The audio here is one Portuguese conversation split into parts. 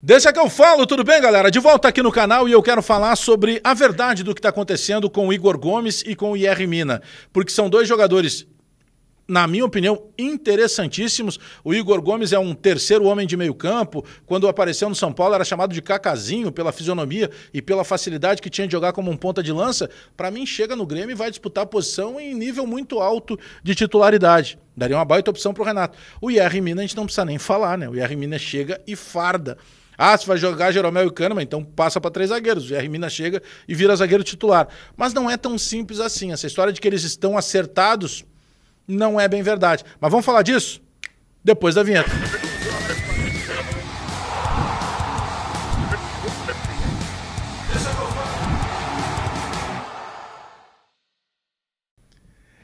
Deixa que eu falo, tudo bem, galera? De volta aqui no canal e eu quero falar sobre a verdade do que está acontecendo com o Igor Gomes e com o IR Mina, porque são dois jogadores na minha opinião, interessantíssimos. O Igor Gomes é um terceiro homem de meio campo. Quando apareceu no São Paulo, era chamado de Cacazinho pela fisionomia e pela facilidade que tinha de jogar como um ponta de lança. Para mim, chega no Grêmio e vai disputar posição em nível muito alto de titularidade. Daria uma baita opção para o Renato. O IR Mina a gente não precisa nem falar, né? O IR Mina chega e farda ah, se vai jogar Jeromel e Kahneman, então passa para três zagueiros. O Mina chega e vira zagueiro titular. Mas não é tão simples assim. Essa história de que eles estão acertados não é bem verdade. Mas vamos falar disso depois da vinheta.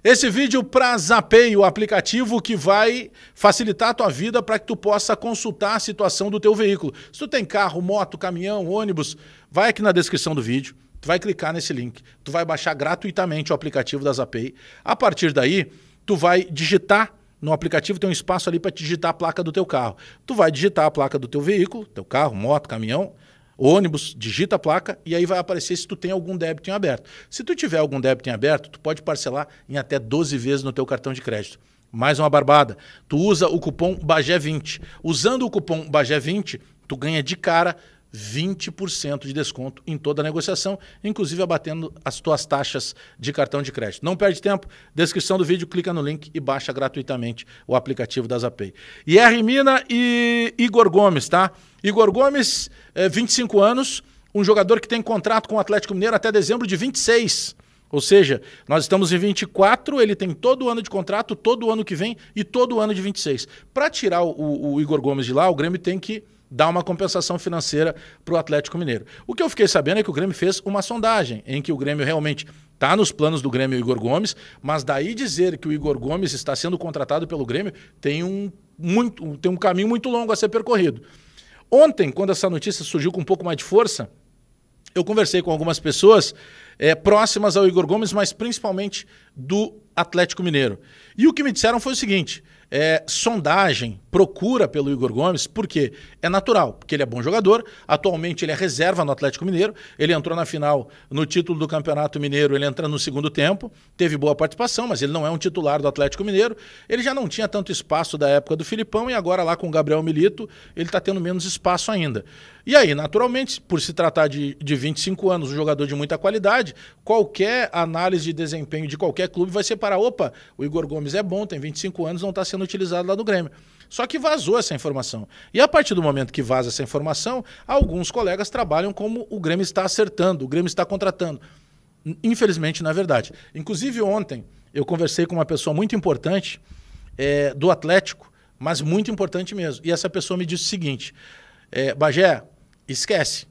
Esse vídeo para Zapay, o aplicativo que vai facilitar a tua vida para que tu possa consultar a situação do teu veículo. Se tu tem carro, moto, caminhão, ônibus, vai aqui na descrição do vídeo, tu vai clicar nesse link, tu vai baixar gratuitamente o aplicativo da Zapay. A partir daí, tu vai digitar no aplicativo tem um espaço ali para digitar a placa do teu carro. Tu vai digitar a placa do teu veículo, teu carro, moto, caminhão, ônibus, digita a placa e aí vai aparecer se tu tem algum débito em aberto. Se tu tiver algum débito em aberto, tu pode parcelar em até 12 vezes no teu cartão de crédito. Mais uma barbada. Tu usa o cupom Bagé20. Usando o cupom Bagé20, tu ganha de cara 20% de desconto em toda a negociação, inclusive abatendo as tuas taxas de cartão de crédito. Não perde tempo, descrição do vídeo, clica no link e baixa gratuitamente o aplicativo da Zapay. IR Mina e Igor Gomes, tá? Igor Gomes, é, eh, 25 anos, um jogador que tem contrato com o Atlético Mineiro até dezembro de 26. Ou seja, nós estamos em 24, ele tem todo ano de contrato, todo ano que vem e todo ano de 26. Para tirar o, o Igor Gomes de lá, o Grêmio tem que dar uma compensação financeira para o Atlético Mineiro. O que eu fiquei sabendo é que o Grêmio fez uma sondagem em que o Grêmio realmente Está nos planos do Grêmio Igor Gomes, mas daí dizer que o Igor Gomes está sendo contratado pelo Grêmio tem um, muito, tem um caminho muito longo a ser percorrido. Ontem, quando essa notícia surgiu com um pouco mais de força, eu conversei com algumas pessoas é, próximas ao Igor Gomes, mas principalmente do Atlético Mineiro. E o que me disseram foi o seguinte: é, sondagem, procura pelo Igor Gomes, porque é natural, porque ele é bom jogador, atualmente ele é reserva no Atlético Mineiro, ele entrou na final no título do Campeonato Mineiro, ele entra no segundo tempo, teve boa participação, mas ele não é um titular do Atlético Mineiro, ele já não tinha tanto espaço da época do Filipão e agora lá com o Gabriel Milito, ele está tendo menos espaço ainda. E aí, naturalmente, por se tratar de, de 25 anos, um jogador de muita qualidade, qualquer análise de desempenho de qualquer clube vai separar, opa, o Igor Gomes é bom, tem 25 anos, não está sendo utilizado lá no Grêmio. Só que vazou essa informação. E a partir do momento que vaza essa informação, alguns colegas trabalham como o Grêmio está acertando, o Grêmio está contratando. Infelizmente, na é verdade. Inclusive, ontem eu conversei com uma pessoa muito importante é, do Atlético, mas muito importante mesmo. E essa pessoa me disse o seguinte: é, Bagé, esquece.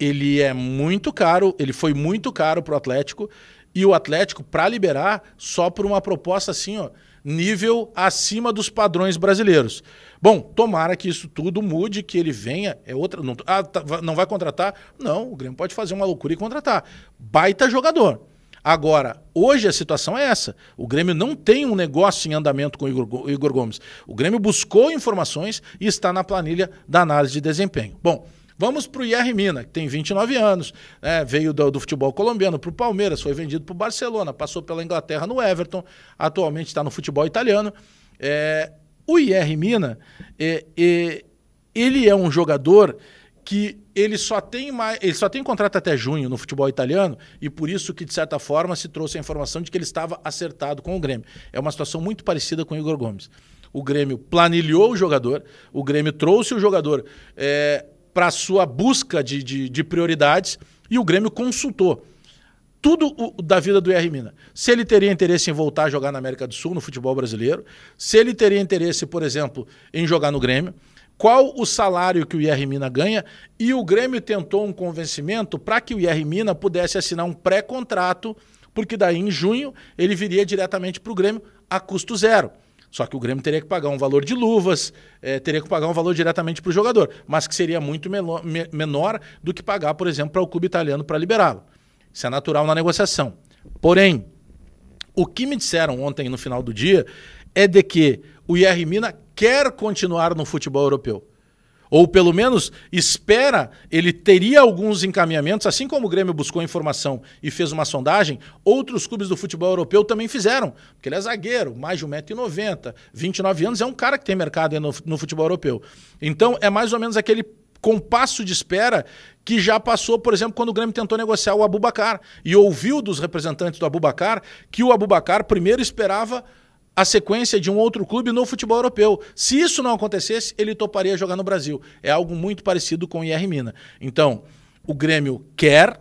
Ele é muito caro, ele foi muito caro para o Atlético e o Atlético para liberar só por uma proposta assim, ó, nível acima dos padrões brasileiros. Bom, tomara que isso tudo mude, que ele venha, é outra, não, ah, tá, não vai contratar? Não, o Grêmio pode fazer uma loucura e contratar. Baita jogador. Agora, hoje a situação é essa. O Grêmio não tem um negócio em andamento com o Igor, Igor Gomes. O Grêmio buscou informações e está na planilha da análise de desempenho. Bom, Vamos para o IR Mina, que tem 29 anos, né? veio do, do futebol colombiano para o Palmeiras, foi vendido para o Barcelona, passou pela Inglaterra no Everton, atualmente está no futebol italiano. É, o IR Mina, é, é, ele é um jogador que ele só tem mais, ele só tem contrato até junho no futebol italiano e por isso que de certa forma se trouxe a informação de que ele estava acertado com o Grêmio. É uma situação muito parecida com o Igor Gomes. O Grêmio planilhou o jogador, o Grêmio trouxe o jogador é, para a sua busca de, de, de, prioridades e o Grêmio consultou tudo o, da vida do IR Mina. Se ele teria interesse em voltar a jogar na América do Sul, no futebol brasileiro, se ele teria interesse, por exemplo, em jogar no Grêmio, qual o salário que o IR Mina ganha e o Grêmio tentou um convencimento para que o IR Mina pudesse assinar um pré-contrato, porque daí em junho ele viria diretamente para o Grêmio a custo zero. Só que o Grêmio teria que pagar um valor de luvas, é, teria que pagar um valor diretamente para o jogador, mas que seria muito menor, me, menor do que pagar, por exemplo, para o clube italiano para liberá-lo. Isso é natural na negociação. Porém, o que me disseram ontem no final do dia é de que o IR Mina quer continuar no futebol europeu ou pelo menos espera, ele teria alguns encaminhamentos, assim como o Grêmio buscou informação e fez uma sondagem, outros clubes do futebol europeu também fizeram, porque ele é zagueiro, mais de 1,90m, 29 anos, é um cara que tem mercado no, no futebol europeu. Então é mais ou menos aquele compasso de espera que já passou, por exemplo, quando o Grêmio tentou negociar o Abubacar e ouviu dos representantes do Abubacar que o Abubacar primeiro esperava a sequência de um outro clube no futebol europeu. Se isso não acontecesse, ele toparia jogar no Brasil. É algo muito parecido com o IR Mina. Então, o Grêmio quer,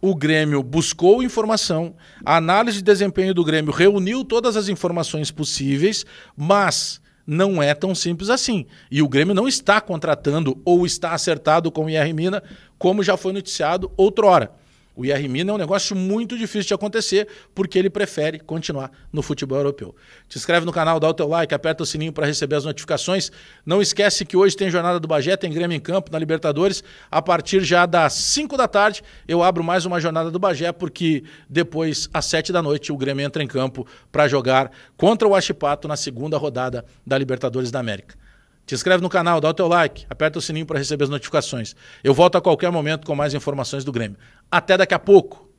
o Grêmio buscou informação, a análise de desempenho do Grêmio reuniu todas as informações possíveis, mas não é tão simples assim. E o Grêmio não está contratando ou está acertado com o IR Mina, como já foi noticiado outrora. O IR Mina é um negócio muito difícil de acontecer, porque ele prefere continuar no futebol europeu. Te inscreve no canal, dá o teu like, aperta o sininho para receber as notificações. Não esquece que hoje tem Jornada do Bagé, tem Grêmio em Campo na Libertadores. A partir já das 5 da tarde, eu abro mais uma Jornada do Bagé, porque depois, às 7 da noite, o Grêmio entra em campo para jogar contra o Achipato na segunda rodada da Libertadores da América. Te inscreve no canal, dá o teu like, aperta o sininho para receber as notificações. Eu volto a qualquer momento com mais informações do Grêmio. Até daqui a pouco!